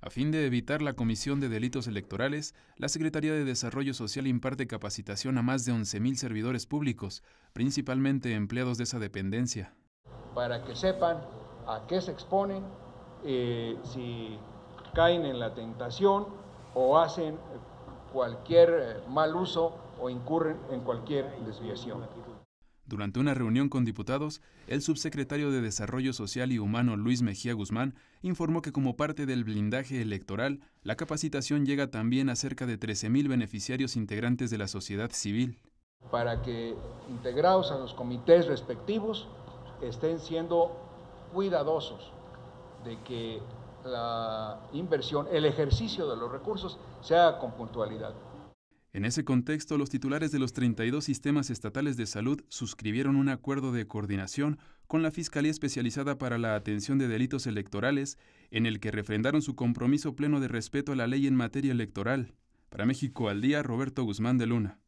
A fin de evitar la comisión de delitos electorales, la Secretaría de Desarrollo Social imparte capacitación a más de 11.000 servidores públicos, principalmente empleados de esa dependencia. Para que sepan a qué se exponen, eh, si caen en la tentación o hacen cualquier eh, mal uso o incurren en cualquier desviación. Durante una reunión con diputados, el subsecretario de Desarrollo Social y Humano Luis Mejía Guzmán informó que como parte del blindaje electoral, la capacitación llega también a cerca de 13.000 beneficiarios integrantes de la sociedad civil. Para que integrados a los comités respectivos estén siendo cuidadosos de que la inversión, el ejercicio de los recursos sea con puntualidad. En ese contexto, los titulares de los 32 sistemas estatales de salud suscribieron un acuerdo de coordinación con la Fiscalía Especializada para la Atención de Delitos Electorales, en el que refrendaron su compromiso pleno de respeto a la ley en materia electoral. Para México al día, Roberto Guzmán de Luna.